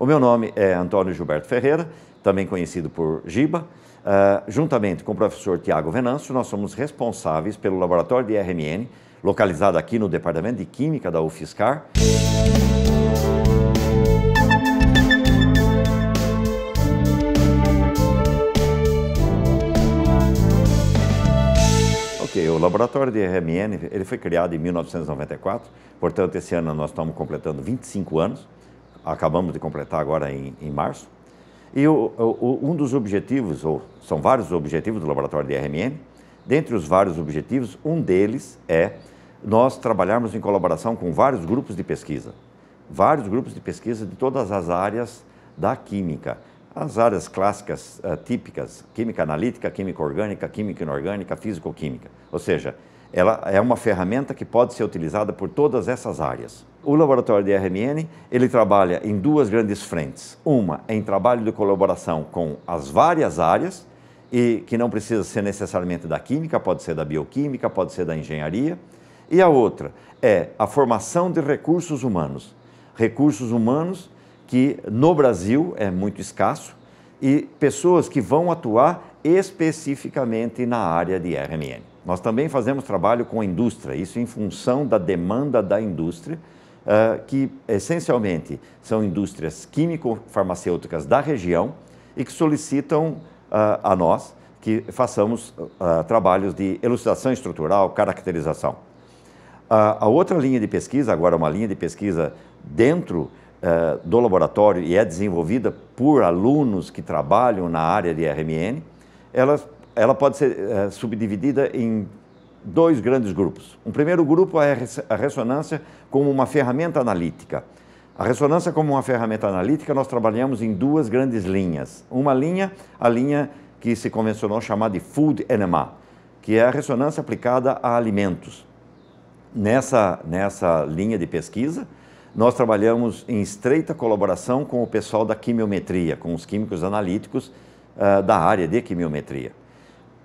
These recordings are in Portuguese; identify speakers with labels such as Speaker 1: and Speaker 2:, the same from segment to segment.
Speaker 1: O meu nome é Antônio Gilberto Ferreira, também conhecido por Giba. Uh, juntamente com o professor Tiago Venâncio, nós somos responsáveis pelo laboratório de RMN, localizado aqui no Departamento de Química da UFSCar. Ok, o laboratório de RMN ele foi criado em 1994, portanto, esse ano nós estamos completando 25 anos acabamos de completar agora em, em março. E o, o, um dos objetivos, ou são vários objetivos do laboratório de RMM, dentre os vários objetivos, um deles é nós trabalharmos em colaboração com vários grupos de pesquisa. Vários grupos de pesquisa de todas as áreas da química. As áreas clássicas eh, típicas, química analítica, química orgânica, química inorgânica, físico-química. Ou seja, ela é uma ferramenta que pode ser utilizada por todas essas áreas o laboratório de RMN ele trabalha em duas grandes frentes. Uma é em trabalho de colaboração com as várias áreas, e que não precisa ser necessariamente da química, pode ser da bioquímica, pode ser da engenharia. E a outra é a formação de recursos humanos. Recursos humanos que no Brasil é muito escasso e pessoas que vão atuar especificamente na área de RMN. Nós também fazemos trabalho com a indústria, isso em função da demanda da indústria, uh, que essencialmente são indústrias químico-farmacêuticas da região e que solicitam uh, a nós que façamos uh, trabalhos de elucidação estrutural, caracterização. a outra linha de pesquisa, agora uma linha de pesquisa dentro do laboratório e é desenvolvida por alunos que trabalham na área de RMN, ela, ela pode ser eh, subdividida em dois grandes grupos. Um primeiro grupo é a ressonância como uma ferramenta analítica. A ressonância como uma ferramenta analítica nós trabalhamos em duas grandes linhas. Uma linha, a linha que se convencionou chamar de Food NMR, que é a ressonância aplicada a alimentos. Nessa, nessa linha de pesquisa, nós trabalhamos em estreita colaboração com o pessoal da quimiometria, com os químicos analíticos uh, da área de quimiometria.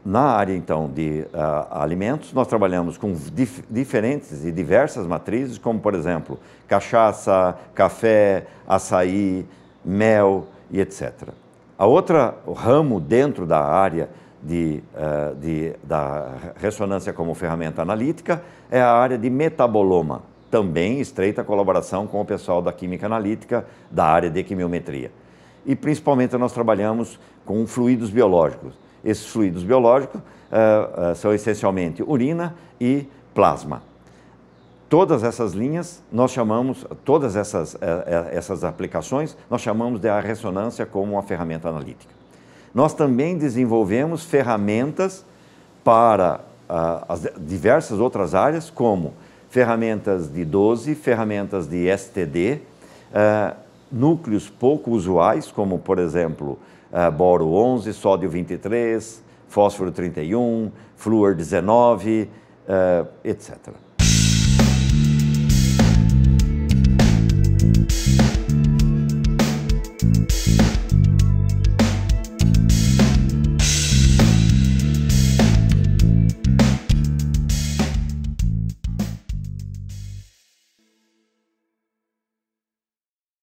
Speaker 1: Na área, então, de uh, alimentos, nós trabalhamos com dif diferentes e diversas matrizes, como, por exemplo, cachaça, café, açaí, mel e etc. A outra ramo dentro da área de, uh, de, da ressonância como ferramenta analítica é a área de metaboloma, também estreita colaboração com o pessoal da química analítica, da área de quimiometria. E principalmente nós trabalhamos com fluidos biológicos esses fluidos biológicos uh, uh, são essencialmente urina e plasma. Todas essas linhas, nós chamamos, todas essas, uh, essas aplicações, nós chamamos de a ressonância como uma ferramenta analítica. Nós também desenvolvemos ferramentas para as diversas outras áreas, como ferramentas de 12, ferramentas de STD, Uh, núcleos pouco usuais, como por exemplo uh, boro 11, sódio 23, fósforo 31, flúor 19, uh, etc.